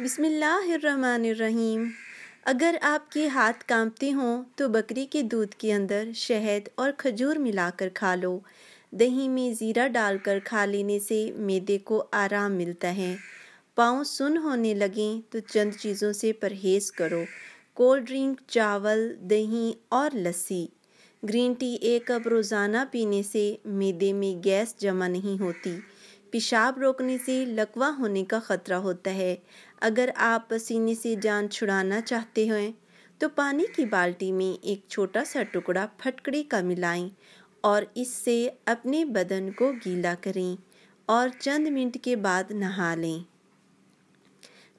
बिसमीम अगर आपके हाथ कांपते हों तो बकरी के दूध के अंदर शहद और खजूर मिलाकर खा लो दही में ज़ीरा डालकर खा लेने से मैदे को आराम मिलता है पाँव सुन होने लगें तो चंद चीज़ों से परहेज़ करो कोल्ड ड्रिंक चावल दही और लस्सी ग्रीन टी एक कप रोज़ाना पीने से मैदे में गैस जमा नहीं होती पेशाब रोकने से लकवा होने का ख़तरा होता है अगर आप पसीने से जान छुड़ाना चाहते हैं तो पानी की बाल्टी में एक छोटा सा टुकड़ा फटकड़े का मिलाएं और इससे अपने बदन को गीला करें और चंद मिनट के बाद नहा लें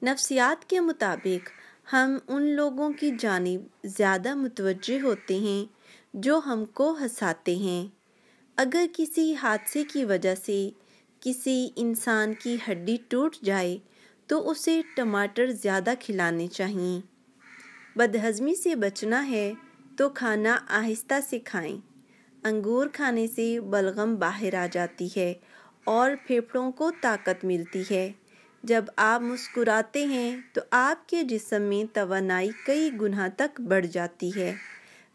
नफ्सियात के मुताबिक हम उन लोगों की जानब ज़्यादा मुतवज होते हैं जो हमको हंसाते हैं अगर किसी हादसे की वजह से किसी इंसान की हड्डी टूट जाए तो उसे टमाटर ज़्यादा खिलाने चाहिए बदहजमी से बचना है तो खाना आहिस्ता से खाएं। अंगूर खाने से बलगम बाहर आ जाती है और फेफड़ों को ताकत मिलती है जब आप मुस्कुराते हैं तो आपके जिसम में तवानाई कई गुना तक बढ़ जाती है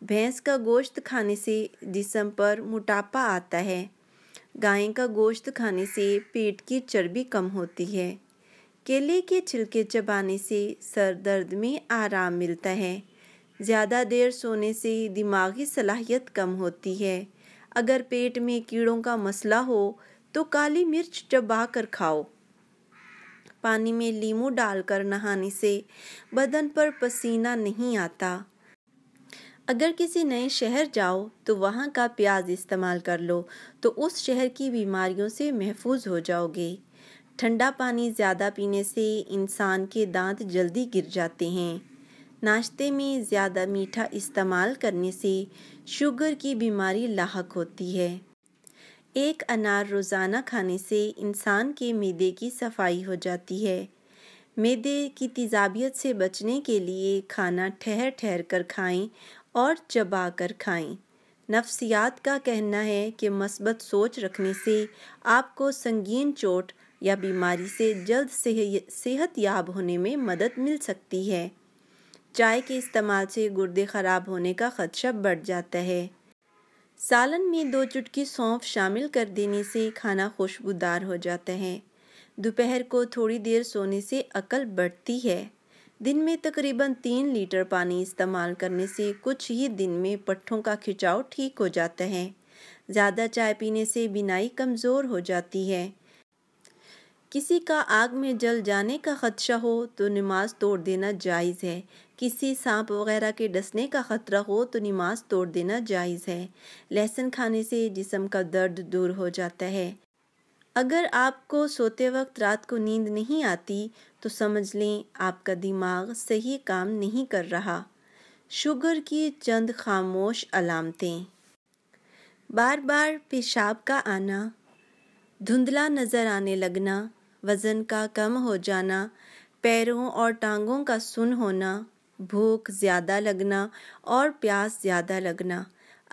भैंस का गोश्त खाने से जिसम पर मोटापा आता है गाय का गोश्त खाने से पेट की चर्बी कम होती है केले के छिलके चबाने से सर दर्द में आराम मिलता है ज़्यादा देर सोने से दिमागी सलाहियत कम होती है अगर पेट में कीड़ों का मसला हो तो काली मिर्च चबा कर खाओ पानी में लीमू डालकर नहाने से बदन पर पसीना नहीं आता अगर किसी नए शहर जाओ तो वहाँ का प्याज इस्तेमाल कर लो तो उस शहर की बीमारियों से महफूज हो जाओगे ठंडा पानी ज़्यादा पीने से इंसान के दांत जल्दी गिर जाते हैं नाश्ते में ज़्यादा मीठा इस्तेमाल करने से शुगर की बीमारी लाक होती है एक अनार रोज़ाना खाने से इंसान के मैदे की सफाई हो जाती है मैदे की तेजाबियत से बचने के लिए खाना ठहर ठहर कर खाएं और चबा कर खाएं नफ्सियात का कहना है कि मस्बत सोच रखने से आपको संगीन चोट या बीमारी से जल्द सेहत याब होने में मदद मिल सकती है चाय के इस्तेमाल से गुर्दे ख़राब होने का ख़दशा बढ़ जाता है सालन में दो चुटकी सौंफ शामिल कर देने से खाना खुशबूदार हो जाता है दोपहर को थोड़ी देर सोने से अकल बढ़ती है दिन में तकरीबन तीन लीटर पानी इस्तेमाल करने से कुछ ही दिन में पट्ठों का खिंचाव ठीक हो जाता है ज़्यादा चाय पीने से बिनाई कमज़ोर हो जाती है किसी का आग में जल जाने का ख़दशा हो तो नमाज तोड़ देना जायज़ है किसी सांप वगैरह के डसने का ख़तरा हो तो नमाज तोड़ देना जायज़ है लहसुन खाने से जिसम का दर्द दूर हो जाता है अगर आपको सोते वक्त रात को नींद नहीं आती तो समझ लें आपका दिमाग सही काम नहीं कर रहा शुगर की चंद खामोश अलामतें बार बार पेशाब का आना धुंधला नज़र आने लगना वज़न का कम हो जाना पैरों और टांगों का सुन होना भूख ज़्यादा लगना और प्यास ज़्यादा लगना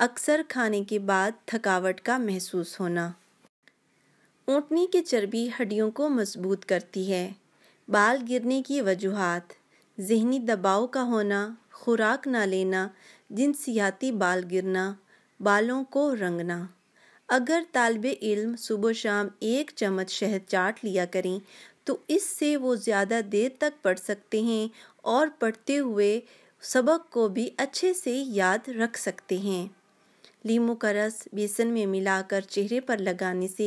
अक्सर खाने के बाद थकावट का महसूस होना ऊँटनी की चर्बी हड्डियों को मजबूत करती है बाल गिरने की वजूहत जहनी दबाव का होना खुराक ना लेना जिनसियाती बाल गिरना बालों को रंगना अगर तालब इल्म सुबह शाम एक चम्मच शहद चाट लिया करें तो इससे वो ज़्यादा देर तक पढ़ सकते हैं और पढ़ते हुए सबक को भी अच्छे से याद रख सकते हैं लीमू का रस बेसन में मिलाकर चेहरे पर लगाने से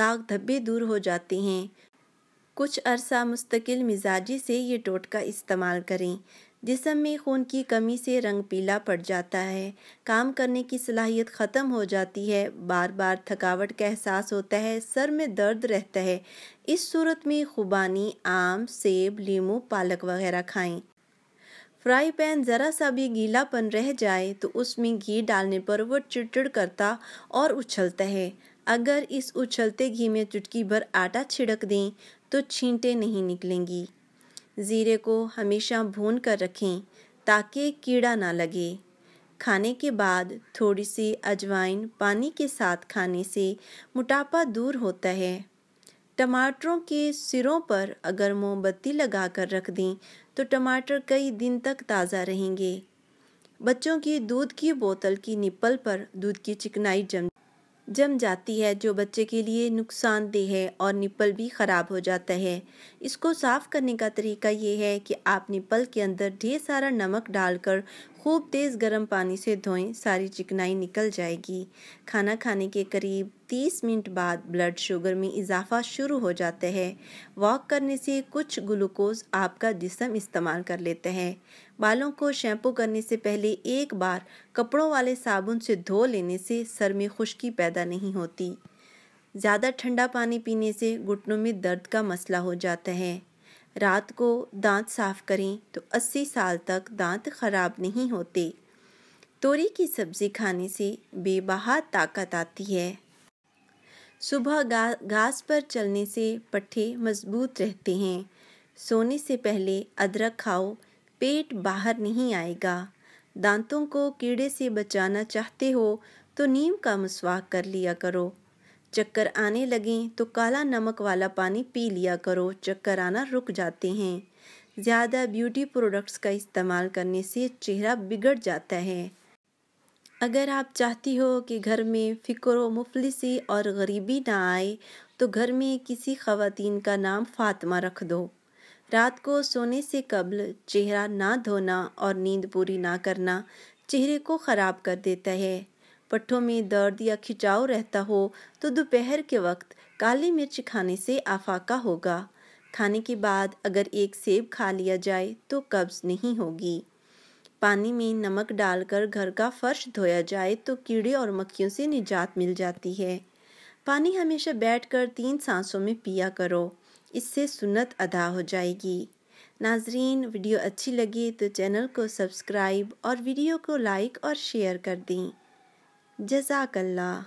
दाग धब्बे दूर हो जाते हैं कुछ अरसा मुस्तकिल मिजाजी से ये टोटका इस्तेमाल करें जिसम में खून की कमी से रंग पीला पड़ जाता है काम करने की सलाहियत ख़त्म हो जाती है बार बार थकावट का एहसास होता है सर में दर्द रहता है इस सूरत में खुबानी आम सेब लीमू पालक वगैरह खाएं फ्राई पैन ज़रा सा भी गीलापन रह जाए तो उसमें घी डालने पर वह चिड़चिड़ करता और उछलता है अगर इस उछलते घी में चुटकी भर आटा छिड़क दें तो छींटे नहीं निकलेंगी ज़ीरे को हमेशा भून कर रखें ताकि कीड़ा ना लगे खाने के बाद थोड़ी सी अजवाइन पानी के साथ खाने से मोटापा दूर होता है टमाटरों के सिरों पर अगर मोमबत्ती लगा कर रख दें तो टमाटर कई दिन तक ताज़ा रहेंगे बच्चों की दूध की बोतल की निप्पल पर दूध की चिकनाई जम जम जाती है जो बच्चे के लिए नुकसानदेह है और निप्पल भी ख़राब हो जाता है इसको साफ़ करने का तरीका ये है कि आप निप्पल के अंदर ढेर सारा नमक डालकर खूब तेज़ गर्म पानी से धोएं सारी चिकनाई निकल जाएगी खाना खाने के करीब 30 मिनट बाद ब्लड शुगर में इजाफा शुरू हो जाता है वॉक करने से कुछ ग्लूकोज आपका जिसम इस्तेमाल कर लेते हैं बालों को शैम्पू करने से पहले एक बार कपड़ों वाले साबुन से धो लेने से सर में खुश्की पैदा नहीं होती ज़्यादा ठंडा पानी पीने से घुटनों में दर्द का मसला हो जाता है रात को दांत साफ करें तो 80 साल तक दांत खराब नहीं होते तोरी की सब्जी खाने से बेबहा ताकत आती है सुबह गा, घास पर चलने से पट्ठे मजबूत रहते हैं सोने से पहले अदरक खाओ पेट बाहर नहीं आएगा दांतों को कीड़े से बचाना चाहते हो तो नीम का मसवाक कर लिया करो चक्कर आने लगें तो काला नमक वाला पानी पी लिया करो चक्कर आना रुक जाते हैं ज़्यादा ब्यूटी प्रोडक्ट्स का इस्तेमाल करने से चेहरा बिगड़ जाता है अगर आप चाहती हो कि घर में फ़िक्र मुफलिसी और गरीबी ना आए तो घर में किसी खवतिन का नाम फातिमा रख दो रात को सोने से कबल चेहरा ना धोना और नींद पूरी ना करना चेहरे को ख़राब कर देता है पट्ठों में दर्द या खिंचाव रहता हो तो दोपहर के वक्त काली मिर्च खाने से आफाका होगा खाने के बाद अगर एक सेब खा लिया जाए तो कब्ज नहीं होगी पानी में नमक डालकर घर का फर्श धोया जाए तो कीड़े और मक्खियों से निजात मिल जाती है पानी हमेशा बैठकर तीन सांसों में पिया करो इससे सुन्नत अदा हो जाएगी नाजरीन वीडियो अच्छी लगी तो चैनल को सब्सक्राइब और वीडियो को लाइक और शेयर कर दें जजाकल्ला